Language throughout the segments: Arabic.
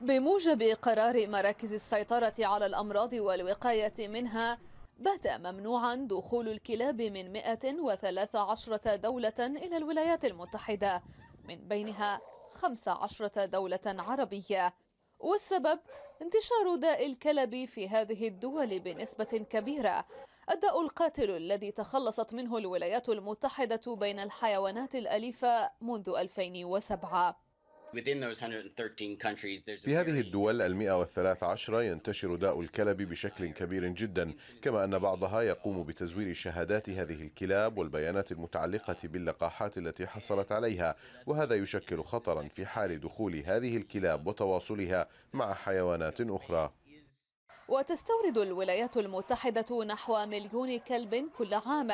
بموجب قرار مراكز السيطرة على الأمراض والوقاية منها بات ممنوعا دخول الكلاب من 113 دولة إلى الولايات المتحدة من بينها 15 دولة عربية والسبب انتشار داء الكلب في هذه الدول بنسبة كبيرة الداء القاتل الذي تخلصت منه الولايات المتحدة بين الحيوانات الأليفة منذ 2007 في هذه الدول المئة والثلاث عشرة ينتشر داء الكلب بشكل كبير جدا كما أن بعضها يقوم بتزوير شهادات هذه الكلاب والبيانات المتعلقة باللقاحات التي حصلت عليها وهذا يشكل خطرا في حال دخول هذه الكلاب وتواصلها مع حيوانات أخرى وتستورد الولايات المتحدة نحو مليون كلب كل عام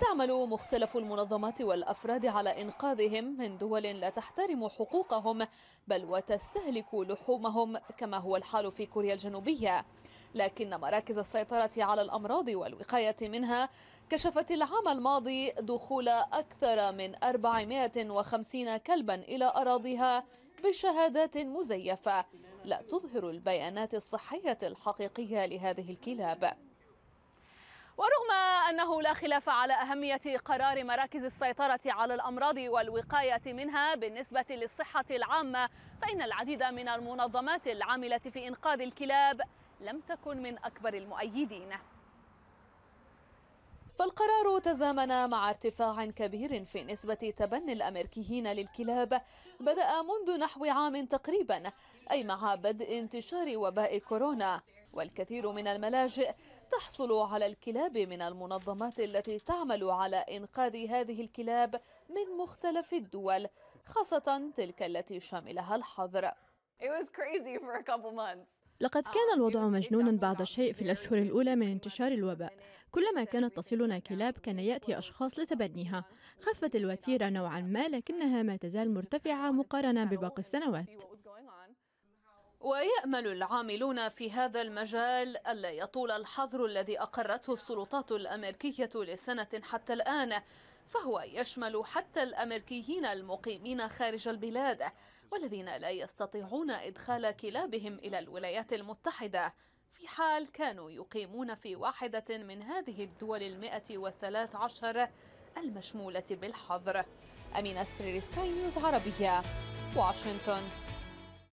تعمل مختلف المنظمات والأفراد على إنقاذهم من دول لا تحترم حقوقهم بل وتستهلك لحومهم كما هو الحال في كوريا الجنوبية لكن مراكز السيطرة على الأمراض والوقاية منها كشفت العام الماضي دخول أكثر من 450 كلبا إلى أراضيها بشهادات مزيفة لا تظهر البيانات الصحية الحقيقية لهذه الكلاب ورغم أنه لا خلاف على أهمية قرار مراكز السيطرة على الأمراض والوقاية منها بالنسبة للصحة العامة فإن العديد من المنظمات العاملة في إنقاذ الكلاب لم تكن من أكبر المؤيدين فالقرار تزامن مع ارتفاع كبير في نسبة تبني الأمريكيين للكلاب بدأ منذ نحو عام تقريبا أي مع بدء انتشار وباء كورونا والكثير من الملاجئ تحصل على الكلاب من المنظمات التي تعمل على إنقاذ هذه الكلاب من مختلف الدول خاصة تلك التي شملها الحظر It was crazy for a couple months. لقد آه، كان الوضع مجنونا بعض الشيء في الأشهر الأولى من انتشار الوباء كلما كانت تصلنا كلاب كان يأتي أشخاص لتبنيها خفت الوتيرة نوعا ما لكنها ما تزال مرتفعة مقارنة بباقي السنوات ويأمل العاملون في هذا المجال ألا يطول الحظر الذي أقرته السلطات الأمريكية لسنة حتى الآن فهو يشمل حتى الأمريكيين المقيمين خارج البلاد والذين لا يستطيعون إدخال كلابهم إلى الولايات المتحدة في حال كانوا يقيمون في واحدة من هذه الدول المئة والثلاث عشر المشمولة بالحظر أمين أسري سكاي نيوز عربية واشنطن